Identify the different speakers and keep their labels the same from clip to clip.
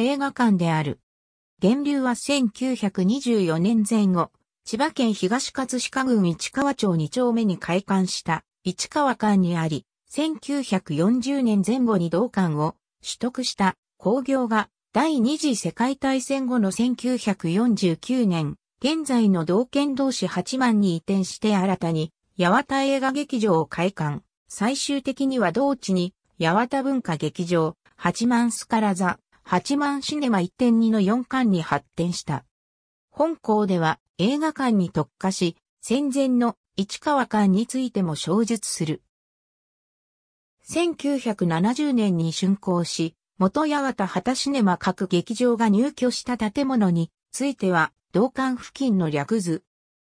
Speaker 1: 映画館である。源流は1924年前後、千葉県東葛飾郡市川町2丁目に開館した市川館にあり、1940年前後に同館を取得した工業が第二次世界大戦後の1949年、現在の道県同士8万に移転して新たに八幡映画劇場を開館、最終的には同地に八幡文化劇場、八幡スカラ座、八万シネマ1.2の4巻に発展した。本校では映画館に特化し、戦前の市川館についても小述する。1970年に竣工し、元八幡畑シネマ各劇場が入居した建物については、同館付近の略図。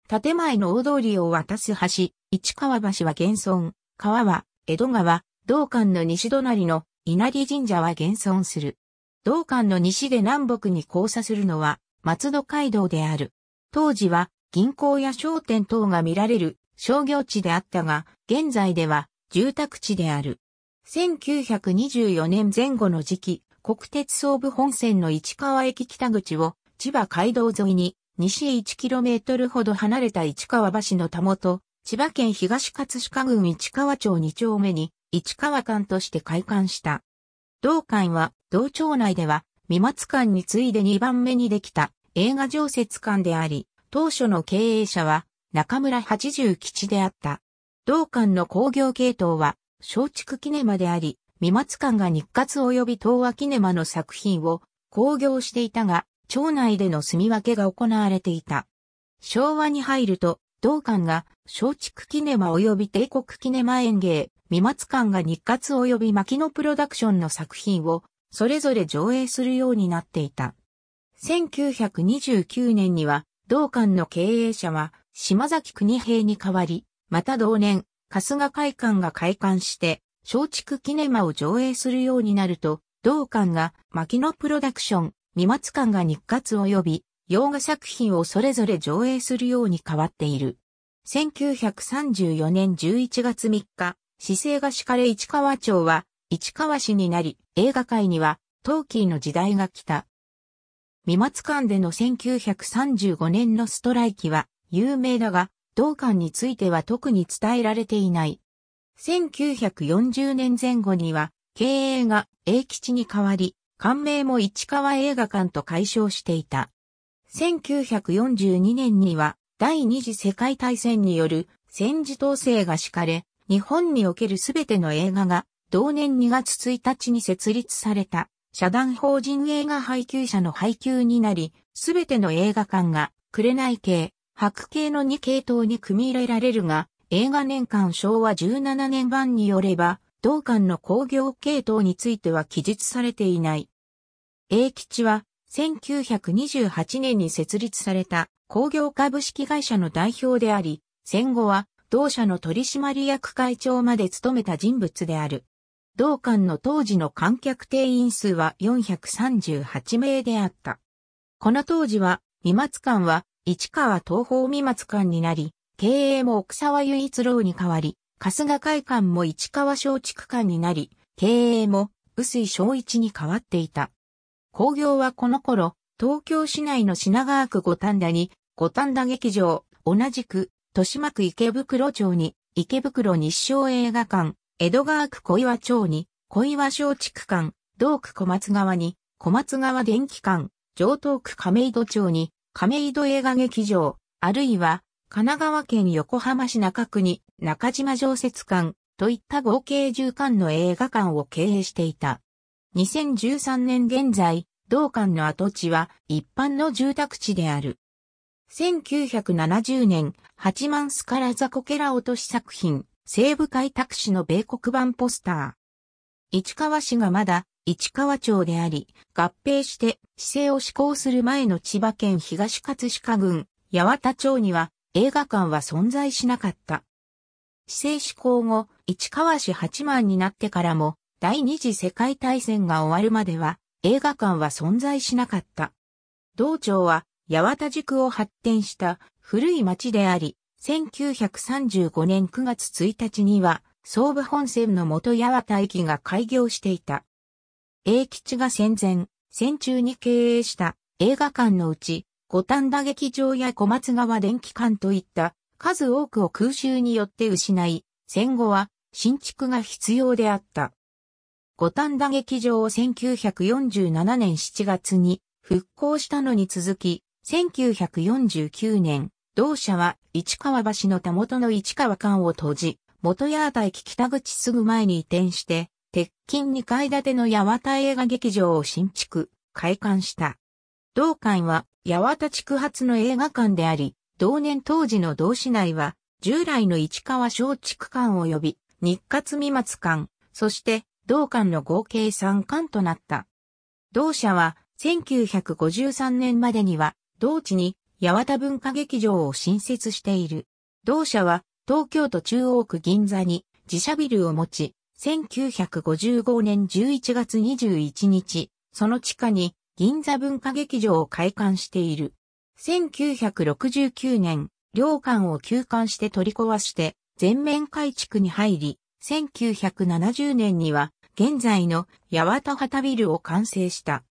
Speaker 1: 建前の大通りを渡す橋、市川橋は現存、川は江戸川、道館の西隣の稲荷神社は現存する。道館の西で南北に交差するのは松戸街道である。当時は銀行や商店等が見られる商業地であったが、現在では住宅地である。1924年前後の時期、国鉄総武本線の市川駅北口を千葉街道沿いに西へ 1km ほど離れた市川橋のたもと、千葉県東葛飾郡市川町2丁目に市川館として開館した。同館は、同町内では、未末館に次いで2番目にできた映画常設館であり、当初の経営者は中村八十吉であった。同館の工業系統は、松竹キネマであり、未末館が日活及び東和キネマの作品を興行していたが、町内での住み分けが行われていた。昭和に入ると、同館が松竹キネマ及び帝国キネマ園芸、未松館が日活及び牧野プロダクションの作品をそれぞれ上映するようになっていた。1929年には同館の経営者は島崎国平に代わり、また同年、春日会館が開館して松竹キネマを上映するようになると、同館が牧野プロダクション、未松館が日活及び洋画作品をそれぞれ上映するように変わっている。1934年11月3日、市政が敷かれ市川町は市川市になり、映画界にはトーキーの時代が来た。未末間での1935年のストライキは有名だが、同館については特に伝えられていない。1940年前後には、経営が英吉に変わり、官名も市川映画館と解消していた。1942年には第二次世界大戦による戦時統制が敷かれ、日本におけるすべての映画が同年2月1日に設立された社団法人映画配給者の配給になり、すべての映画館が紅系、白系の2系統に組み入れられるが、映画年間昭和17年版によれば、同館の工業系統については記述されていない。英吉は1928年に設立された工業株式会社の代表であり、戦後は同社の取締役会長まで務めた人物である。同館の当時の観客定員数は438名であった。この当時は、三松館は市川東方三松館になり、経営も奥沢雄一郎に代わり、春日会館も市川松竹館になり、経営も薄井昭一に変わっていた。興行はこの頃、東京市内の品川区五反田に、五反田劇場、同じく、豊島区池袋町に、池袋日照映画館、江戸川区小岩町に、小岩小地区間、同区小松川に、小松川電気館、上東区亀戸町に、亀戸映画劇場、あるいは、神奈川県横浜市中区に、中島常設館、といった合計10館の映画館を経営していた。2013年現在、道館の跡地は一般の住宅地である。1970年、八万スカラザコケラ落とし作品、西部開拓史の米国版ポスター。市川市がまだ市川町であり、合併して市政を施行する前の千葉県東葛飾郡八幡町には映画館は存在しなかった。市政施行後、市川市八万になってからも第二次世界大戦が終わるまでは映画館は存在しなかった。道庁は八幡宿を発展した古い町であり、1935年9月1日には総武本線の元八幡駅が開業していた。英吉が戦前、戦中に経営した映画館のうち、五反田劇場や小松川電気館といった数多くを空襲によって失い、戦後は新築が必要であった。五反田劇場を1947年7月に復興したのに続き、1949年、同社は市川橋のたもとの市川館を閉じ、元八幡駅北口すぐ前に移転して、鉄筋2階建ての八幡映画劇場を新築、開館した。同館は八幡地区発の映画館であり、同年当時の同市内は、従来の市川小地館を及び、日活未末館、そして同館の合計3館となった。同社は1953年までには同地に八幡文化劇場を新設している。同社は東京都中央区銀座に自社ビルを持ち、1955年11月21日、その地下に銀座文化劇場を開館している。1969年、両館を休館して取り壊して全面改築に入り、1970年には現在の八幡旗ビルを完成した。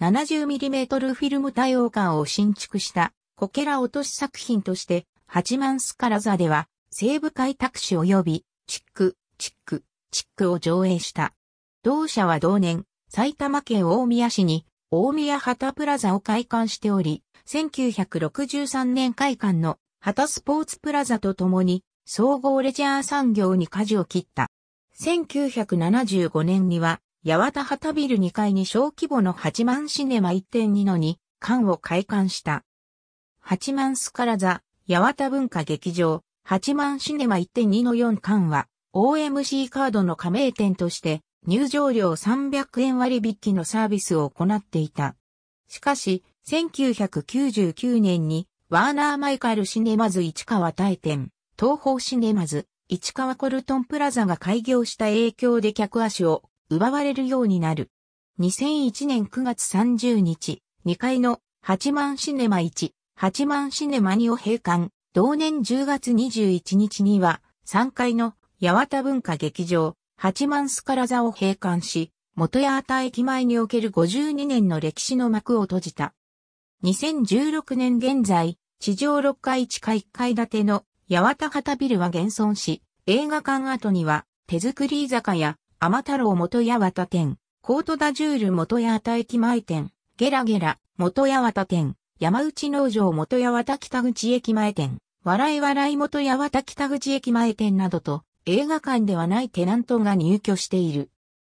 Speaker 1: 70mm フィルム対応感を新築したこけら落とし作品として八幡スカラ座では西部開拓史及びチック、チック、チックを上映した。同社は同年埼玉県大宮市に大宮旗プラザを開館しており、1963年開館の旗スポーツプラザとともに総合レジャー産業に舵を切った。1975年には、八幡旗ビル2階に小規模の八幡シネマ1.2の2館を開館した。八幡スカラザ、八幡文化劇場、八幡シネマ1.2の4館は、OMC カードの加盟店として、入場料300円割引のサービスを行っていた。しかし、1999年に、ワーナー・マイカル・シネマズ市川大店、東方シネマズ、市川コルトンプラザが開業した影響で客足を奪われるようになる。2001年9月30日、2階の八幡シネマ1、八幡シネマ2を閉館。同年10月21日には3階の八幡文化劇場、八幡スカラ座を閉館し、元八幡駅前における52年の歴史の幕を閉じた。2016年現在、地上6階地下1階建ての八幡旗ビルは現存し、映画館跡には、手作り居酒屋、天太郎元八幡店、コートダジュール元八幡駅前店、ゲラゲラ元八幡店、山内農場元八幡北口駅前店、笑い笑い元八幡北口駅前店などと、映画館ではないテナントが入居している。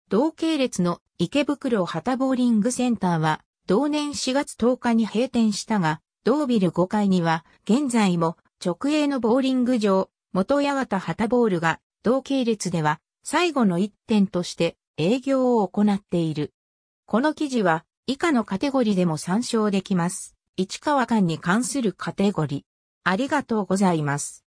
Speaker 1: 同系列の池袋旗ボーリングセンターは、同年4月10日に閉店したが、同ビル5階には、現在も直営のボーリング場、元八幡旗ボールが同系列では最後の一点として営業を行っている。この記事は以下のカテゴリーでも参照できます。市川間に関するカテゴリー。ありがとうございます。